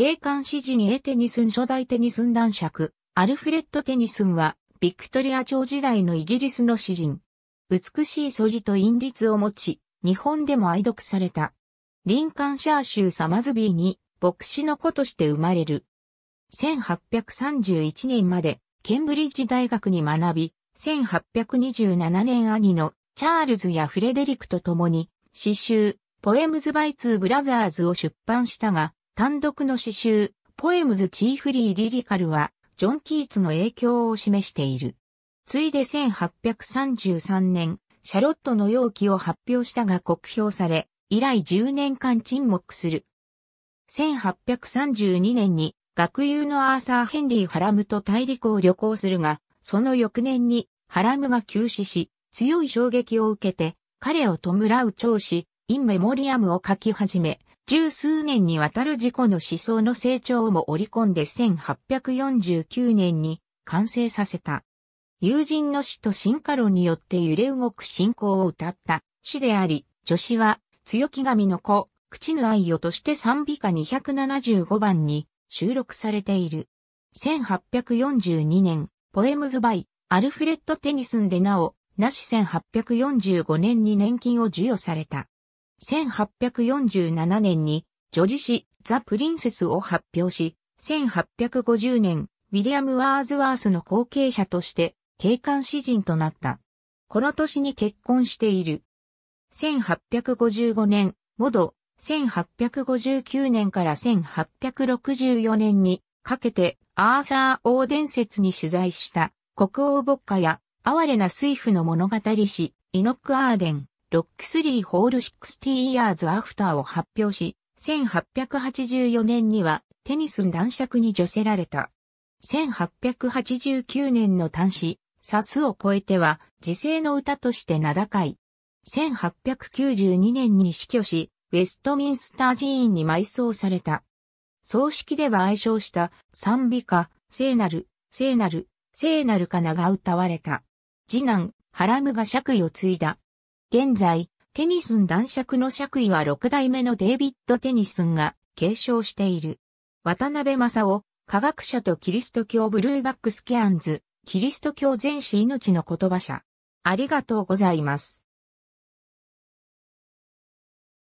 警官指示に得テニスン初代テニスン男爵、アルフレッド・テニスンは、ビクトリア朝時代のイギリスの詩人。美しい素地と韻律を持ち、日本でも愛読された。リンカンシャー州サマズビーに、牧師の子として生まれる。1831年まで、ケンブリッジ大学に学び、1827年兄のチャールズやフレデリックと共に、詩集、ポエムズ・バイツー・ブラザーズを出版したが、単独の詩集、ポエムズ・チーフリー・リリカルは、ジョン・キーツの影響を示している。ついで1833年、シャロットの容器を発表したが酷評され、以来10年間沈黙する。1832年に学友のアーサー・ヘンリー・ハラムと大陸を旅行するが、その翌年にハラムが急死し、強い衝撃を受けて、彼を弔う長子、インメモリアムを書き始め、十数年にわたる自己の思想の成長をも織り込んで1849年に完成させた。友人の死と進化論によって揺れ動く信仰を歌った詩であり、女子は強気神の子、口の愛よとして賛美歌275番に収録されている。1842年、ポエムズバイ、アルフレッド・テニスンでなお、なし1845年に年金を授与された。1847年に女児誌ザ・プリンセスを発表し、1850年、ウィリアム・ワーズワースの後継者として定冠詩人となった。この年に結婚している。1855年、モド、1859年から1864年にかけてアーサー王伝説に取材した国王牧歌や哀れな水夫の物語詩、イノック・アーデン、ロックスリーホール60 years after を発表し、1884年にはテニス男爵に除せられた。1889年の端子、サスを超えては、時世の歌として名高い。1892年に死去し、ウェストミンスター寺院に埋葬された。葬式では愛称した賛美歌、聖なる、聖なる、聖なるかなが歌われた。次男、ハラムが爵位を継いだ。現在、テニスン男爵の爵位は6代目のデイビッド・テニスンが継承している。渡辺正夫、科学者とキリスト教ブルーバックスキャンズ、キリスト教全死命の言葉者。ありがとうございます。